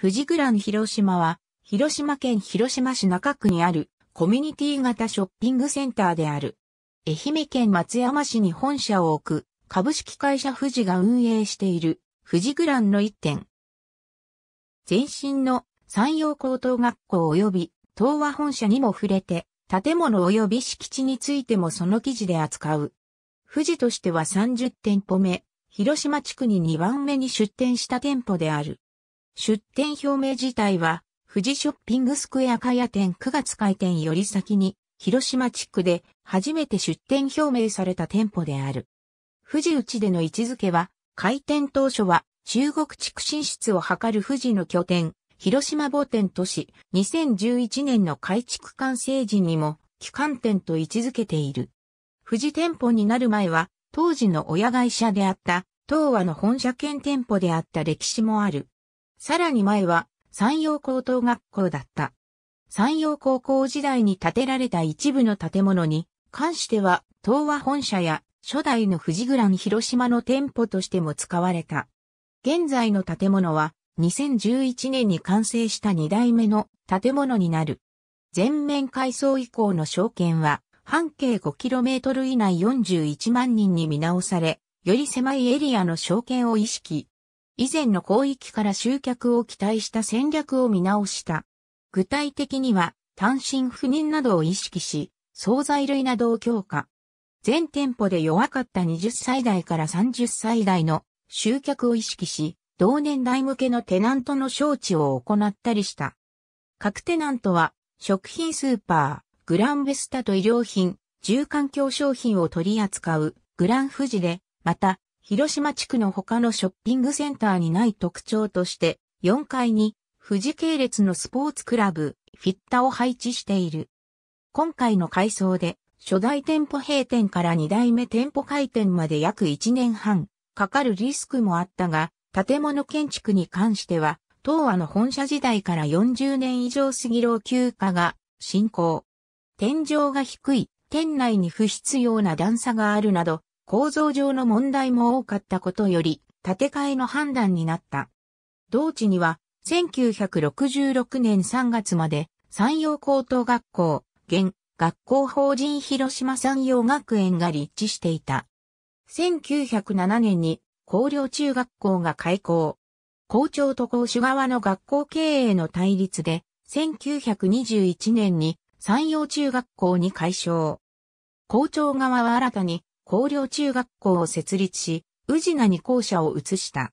富士グラン広島は、広島県広島市中区にあるコミュニティ型ショッピングセンターである。愛媛県松山市に本社を置く株式会社富士が運営している富士グランの一点。前身の山陽高等学校及び東和本社にも触れて、建物及び敷地についてもその記事で扱う。富士としては30店舗目、広島地区に2番目に出店した店舗である。出店表明自体は、富士ショッピングスクエアカヤ店9月開店より先に、広島地区で初めて出店表明された店舗である。富士内での位置づけは、開店当初は中国地区進出を図る富士の拠点、広島某店都市、2011年の改築完成時にも、機関店と位置づけている。富士店舗になる前は、当時の親会社であった、東和の本社兼店舗であった歴史もある。さらに前は山陽高等学校だった。山陽高校時代に建てられた一部の建物に関しては東和本社や初代の富士グラン広島の店舗としても使われた。現在の建物は2011年に完成した2代目の建物になる。全面改装以降の証券は半径 5km 以内41万人に見直され、より狭いエリアの証券を意識以前の広域から集客を期待した戦略を見直した。具体的には、単身赴任などを意識し、惣菜類などを強化。全店舗で弱かった20歳代から30歳代の集客を意識し、同年代向けのテナントの招致を行ったりした。各テナントは、食品スーパー、グランベスタと医療品、住環境商品を取り扱うグランフジで、また、広島地区の他のショッピングセンターにない特徴として、4階に富士系列のスポーツクラブ、フィッタを配置している。今回の改装で、初代店舗閉店から2代目店舗開店まで約1年半、かかるリスクもあったが、建物建築に関しては、東和の本社時代から40年以上過ぎ老朽化が進行。天井が低い、店内に不必要な段差があるなど、構造上の問題も多かったことより、建て替えの判断になった。同地には、1966年3月まで、山陽高等学校、現、学校法人広島山陽学園が立地していた。1907年に、高陵中学校が開校。校長と校主側の学校経営の対立で、1921年に山陽中学校に解消。校長側は新たに高陵中学校を設立し、宇品に校舎を移した。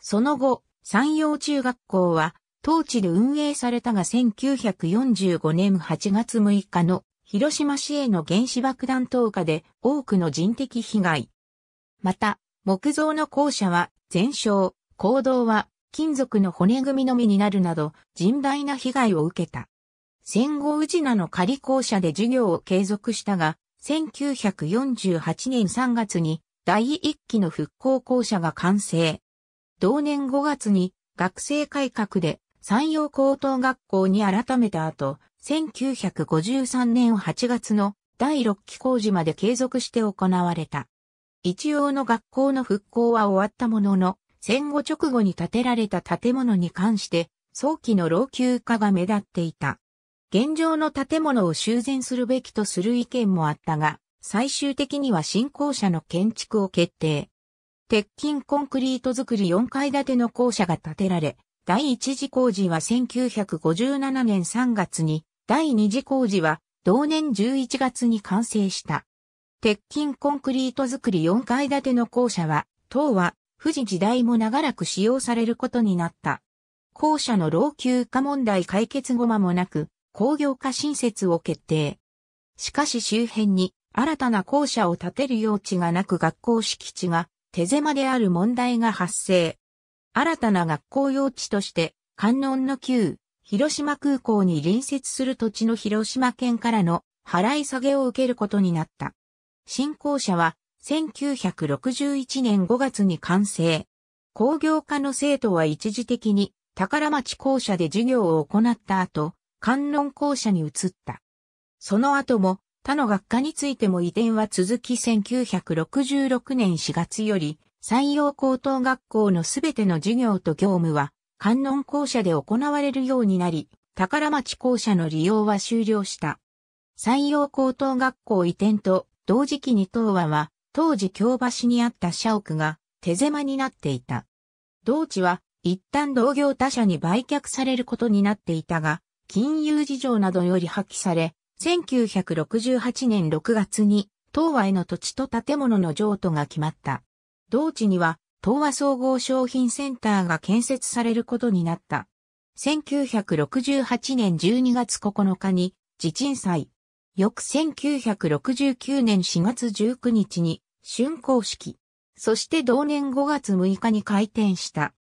その後、山陽中学校は、当地で運営されたが1945年8月6日の広島市への原子爆弾投下で多くの人的被害。また、木造の校舎は全焼、行動は金属の骨組みのみになるなど甚大な被害を受けた。戦後宇品の仮校舎で授業を継続したが、1948年3月に第一期の復興校舎が完成。同年5月に学生改革で山陽高等学校に改めた後、1953年8月の第6期工事まで継続して行われた。一応の学校の復興は終わったものの、戦後直後に建てられた建物に関して、早期の老朽化が目立っていた。現状の建物を修繕するべきとする意見もあったが、最終的には新校舎の建築を決定。鉄筋コンクリート造り4階建ての校舎が建てられ、第1次工事は1957年3月に、第2次工事は同年11月に完成した。鉄筋コンクリート造り4階建ての校舎は、当は、富士時代も長らく使用されることになった。校舎の老朽化問題解決後間もなく、工業化新設を決定。しかし周辺に新たな校舎を建てる用地がなく学校敷地が手狭である問題が発生。新たな学校用地として観音の旧広島空港に隣接する土地の広島県からの払い下げを受けることになった。新校舎は1961年5月に完成。工業科の生徒は一時的に宝町校舎で授業を行った後、観音校舎に移った。その後も他の学科についても移転は続き1966年4月より山陽高等学校のすべての授業と業務は観音校舎で行われるようになり、宝町校舎の利用は終了した。山陽高等学校移転と同時期に東和は当時京橋にあった社屋が手狭になっていた。同地は一旦同業他社に売却されることになっていたが、金融事情などより破棄され、1968年6月に東和への土地と建物の譲渡が決まった。同地には東和総合商品センターが建設されることになった。1968年12月9日に地鎮祭。翌1969年4月19日に竣工式。そして同年5月6日に開店した。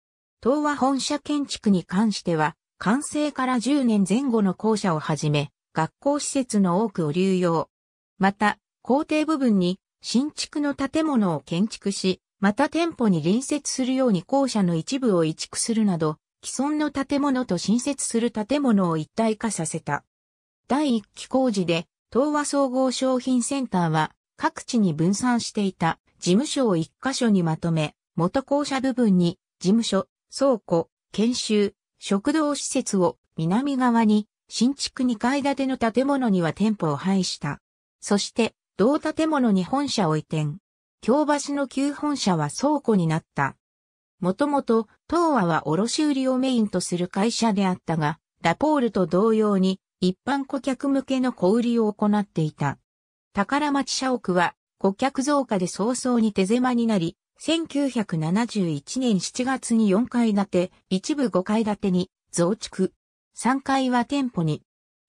東和本社建築に関しては、完成から10年前後の校舎をはじめ、学校施設の多くを流用。また、校庭部分に新築の建物を建築し、また店舗に隣接するように校舎の一部を移築するなど、既存の建物と新設する建物を一体化させた。第1期工事で、東和総合商品センターは各地に分散していた事務所を一箇所にまとめ、元校舎部分に事務所、倉庫、研修、食堂施設を南側に、新築2階建ての建物には店舗を配した。そして、同建物に本社を移転。京橋の旧本社は倉庫になった。もともと、東和は卸売をメインとする会社であったが、ラポールと同様に、一般顧客向けの小売りを行っていた。宝町社屋は、顧客増加で早々に手狭になり、1971年7月に4階建て、一部5階建てに増築。3階は店舗に。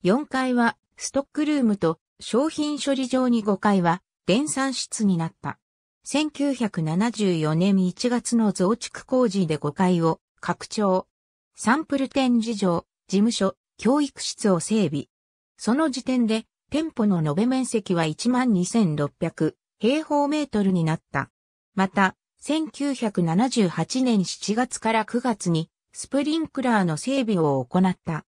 4階はストックルームと商品処理場に5階は電算室になった。1974年1月の増築工事で5階を拡張。サンプル展示場、事務所、教育室を整備。その時点で店舗の延べ面積は12,600平方メートルになった。また、1978年7月から9月にスプリンクラーの整備を行った。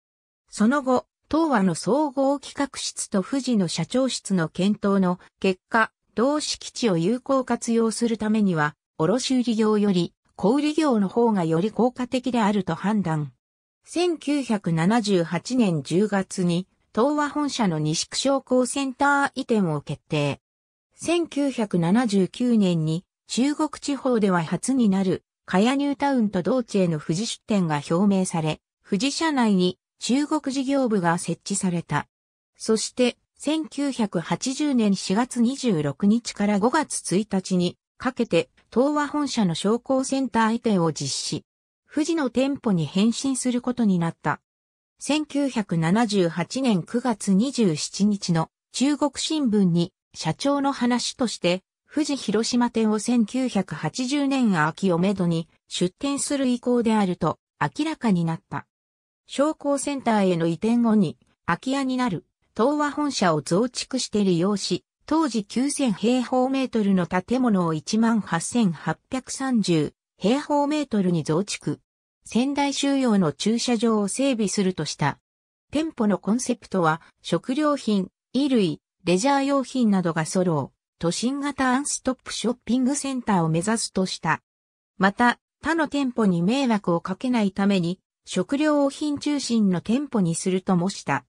その後、東和の総合企画室と富士の社長室の検討の結果、同敷地を有効活用するためには、卸売業より小売業の方がより効果的であると判断。1978年10月に、東和本社の西区商工センター移転を決定。1979年に中国地方では初になる、カヤニュータウンと道地への富士出店が表明され、富士社内に中国事業部が設置された。そして、1980年4月26日から5月1日にかけて、東和本社の商工センター移転を実施。富士の店舗に変身することになった。1978年9月27日の中国新聞に社長の話として富士広島店を1980年秋をめどに出店する意向であると明らかになった。商工センターへの移転後に空き家になる東和本社を増築して利用し、当時9000平方メートルの建物を18830平方メートルに増築。仙台収容の駐車場を整備するとした。店舗のコンセプトは食料品、衣類、レジャー用品などが揃う。都心型アンストップショッピングセンターを目指すとした。また、他の店舗に迷惑をかけないために、食料品中心の店舗にするともした。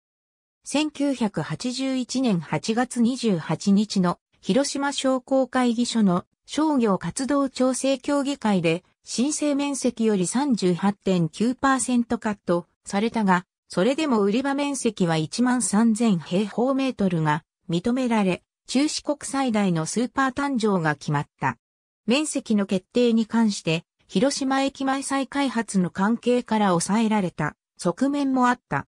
1981年8月28日の広島商工会議所の商業活動調整協議会で申請面積より38.9%カットされたが、それでも売り場面積は13,000平方メートルが認められ、中四国最大のスーパー誕生が決まった。面積の決定に関して、広島駅前再開発の関係から抑えられた側面もあった。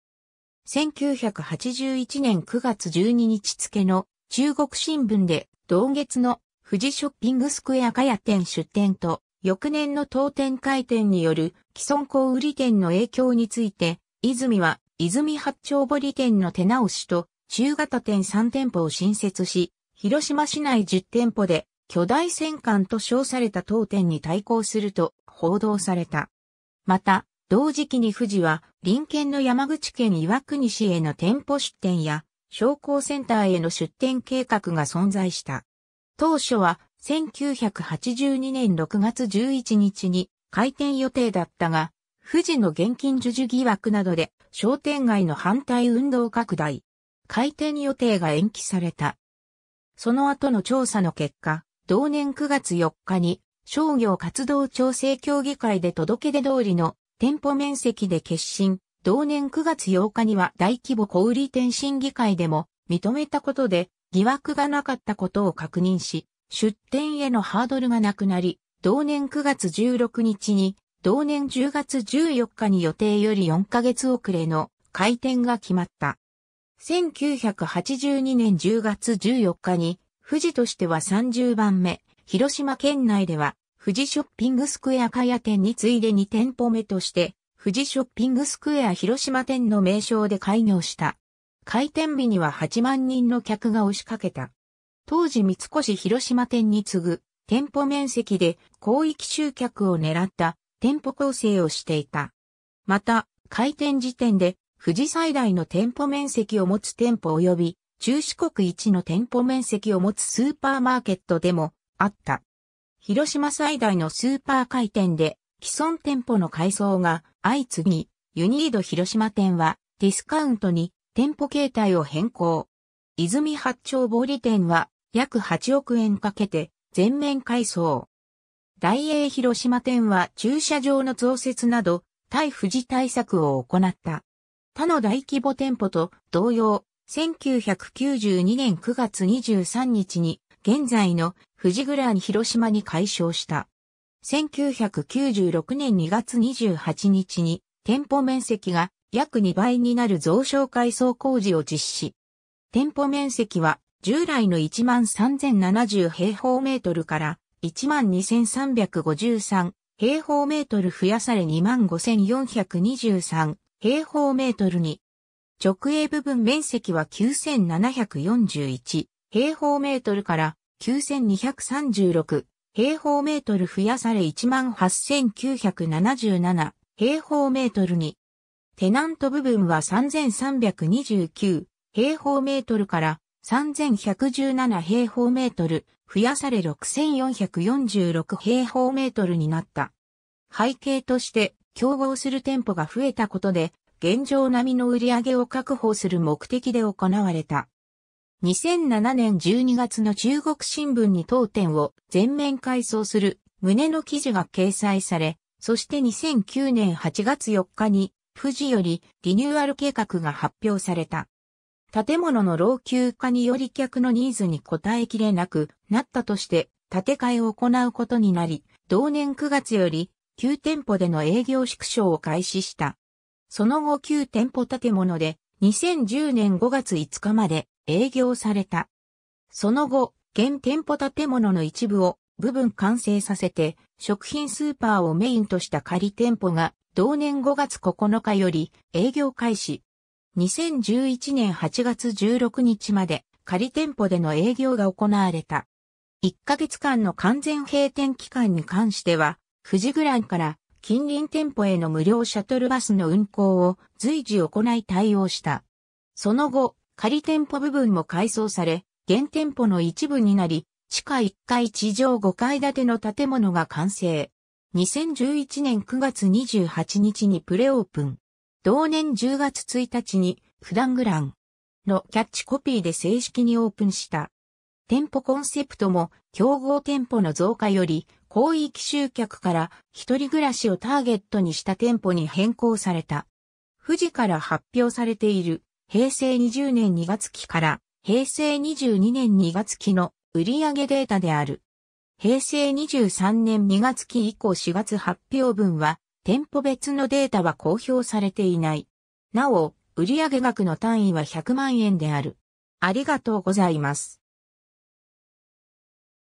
1981年9月12日付の中国新聞で同月の富士ショッピングスクエア茅ヤ店出店と翌年の当店開店による既存小売店の影響について、泉は泉八丁堀店の手直しと中型店3店舗を新設し、広島市内10店舗で巨大戦艦と称された当店に対抗すると報道された。また、同時期に富士は、隣県の山口県岩国市への店舗出店や、商工センターへの出店計画が存在した。当初は、1982年6月11日に開店予定だったが、富士の現金授受疑惑などで商店街の反対運動拡大、開店予定が延期された。その後の調査の結果、同年9月4日に商業活動調整協議会で届け出通りの店舗面積で決心、同年9月8日には大規模小売店審議会でも認めたことで疑惑がなかったことを確認し、出店へのハードルがなくなり、同年9月16日に、同年10月14日に予定より4ヶ月遅れの開店が決まった。1982年10月14日に、富士としては30番目、広島県内では、富士ショッピングスクエア茅屋店に次いで2店舗目として、富士ショッピングスクエア広島店の名称で開業した。開店日には8万人の客が押しかけた。当時三越広島店に次ぐ店舗面積で広域集客を狙った店舗構成をしていた。また、開店時点で富士最大の店舗面積を持つ店舗及び、中四国一の店舗面積を持つスーパーマーケットでもあった。広島最大のスーパー回転で既存店舗の改装が相次ぎ、ユニード広島店はディスカウントに店舗形態を変更。泉八丁堀店は約8億円かけて全面改装。大英広島店は駐車場の増設など対富士対策を行った。他の大規模店舗と同様、1992年9月23日に現在の富士グラ広島に解消した。1996年2月28日に店舗面積が約2倍になる増床改装工事を実施。店舗面積は従来の13,070平方メートルから12,353平方メートル増やされ25,423平方メートルに、直営部分面積は9741平方メートルから9236平方メートル増やされ18977平方メートルに、テナント部分は3329平方メートルから3117平方メートル増やされ6446平方メートルになった。背景として競合する店舗が増えたことで、現状並みの売り上げを確保する目的で行われた。2007年12月の中国新聞に当店を全面改装する旨の記事が掲載され、そして2009年8月4日に富士よりリニューアル計画が発表された。建物の老朽化により客のニーズに応えきれなくなったとして建て替えを行うことになり、同年9月より9店舗での営業縮小を開始した。その後9店舗建物で2010年5月5日まで営業された。その後、現店舗建物の一部を部分完成させて、食品スーパーをメインとした仮店舗が同年5月9日より営業開始。2011年8月16日まで仮店舗での営業が行われた。1ヶ月間の完全閉店期間に関しては、富士グランから近隣店舗への無料シャトルバスの運行を随時行い対応した。その後、仮店舗部分も改装され、現店舗の一部になり、地下1階地上5階建ての建物が完成。2011年9月28日にプレオープン。同年10月1日に、普段グランのキャッチコピーで正式にオープンした。店舗コンセプトも競合店舗の増加より広域集客から一人暮らしをターゲットにした店舗に変更された。富士から発表されている平成20年2月期から平成22年2月期の売上データである。平成23年2月期以降4月発表分は店舗別のデータは公表されていない。なお、売上額の単位は100万円である。ありがとうございます。